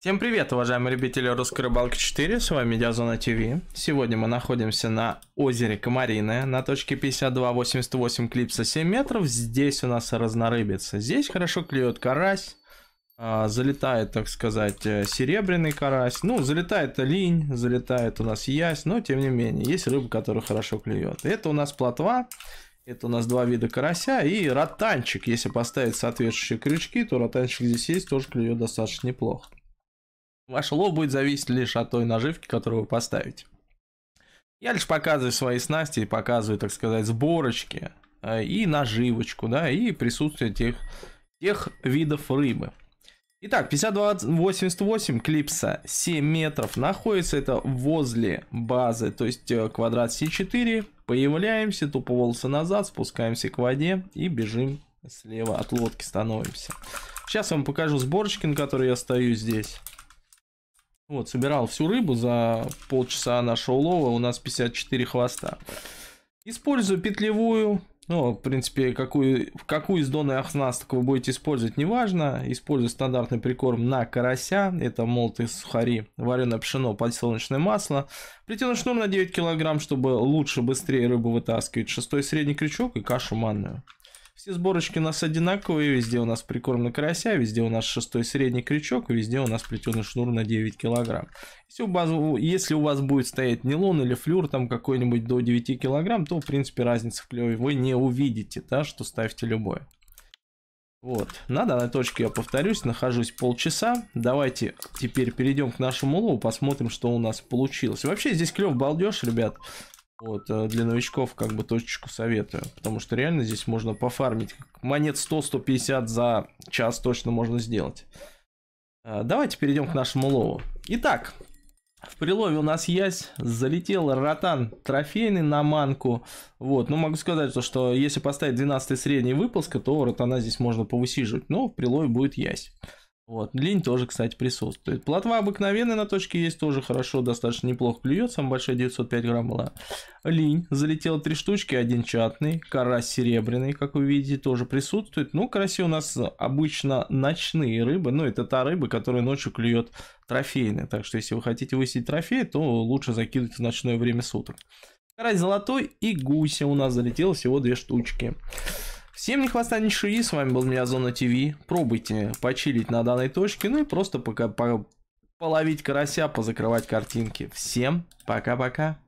Всем привет, уважаемые любители русской рыбалки 4, с вами Диазона ТВ. Сегодня мы находимся на озере Комариное, на точке 5288 клипса 7 метров. Здесь у нас разнорыбица. Здесь хорошо клюет карась, а, залетает, так сказать, э, серебряный карась. Ну, залетает линь, залетает у нас ясь, но тем не менее, есть рыба, которая хорошо клюет. Это у нас плотва, это у нас два вида карася и ротанчик. Если поставить соответствующие крючки, то ротанчик здесь есть, тоже клюет достаточно неплохо. Ваш лов будет зависеть лишь от той наживки, которую вы поставите. Я лишь показываю свои снасти, показываю, так сказать, сборочки э, и наживочку, да, и присутствие тех, тех видов рыбы. Итак, 5288 клипса 7 метров. Находится это возле базы, то есть э, квадрат С4. Появляемся, тупо волосы назад, спускаемся к воде и бежим слева от лодки становимся. Сейчас я вам покажу сборочки, на которые я стою здесь. Вот, собирал всю рыбу за полчаса нашего улова, у нас 54 хвоста. Использую петлевую, ну, в принципе, какую, какую из донной оснасток вы будете использовать, неважно. Использую стандартный прикорм на карася. Это молотые сухари, вареное пшено, подсолнечное масло. Плетеный шнур на 9 килограмм, чтобы лучше, быстрее рыбу вытаскивать. Шестой средний крючок и кашу манную. Все сборочки у нас одинаковые, везде у нас прикорм на карася, везде у нас шестой средний крючок, везде у нас плетеный шнур на 9 килограмм. Если у, вас, если у вас будет стоять нейлон или флюр там какой-нибудь до 9 килограмм, то в принципе разницы в клеве вы не увидите, да, что ставите любое. Вот, на данной точке я повторюсь, нахожусь полчаса. Давайте теперь перейдем к нашему лову, посмотрим, что у нас получилось. Вообще здесь клев балдеж, ребят. Вот, э, для новичков как бы точечку советую. Потому что реально здесь можно пофармить. Монет 100-150 за час точно можно сделать. Э, давайте перейдем к нашему лову. Итак, в прилове у нас есть, залетел ротан трофейный на манку. Вот, ну могу сказать, то, что если поставить 12 средний выпуска, то ротана здесь можно повысиживать, но в прилове будет ясь. Вот. Лень тоже, кстати, присутствует. Плотва обыкновенная на точке есть, тоже хорошо, достаточно неплохо клюет. Самая большая 905 грамм была. Линь. залетел три штучки, один чатный. Карась серебряный, как вы видите, тоже присутствует. Ну, караси у нас обычно ночные рыбы. Ну, это та рыба, которая ночью клюет трофейная. Так что, если вы хотите высить трофей, то лучше закидывать в ночное время суток. Карась золотой и гуся у нас залетело всего две штучки. Всем не хватает нишуи, с вами был меня Зона ТВ. Пробуйте почилить на данной точке, ну и просто пока по половить карася, позакрывать картинки. Всем пока-пока.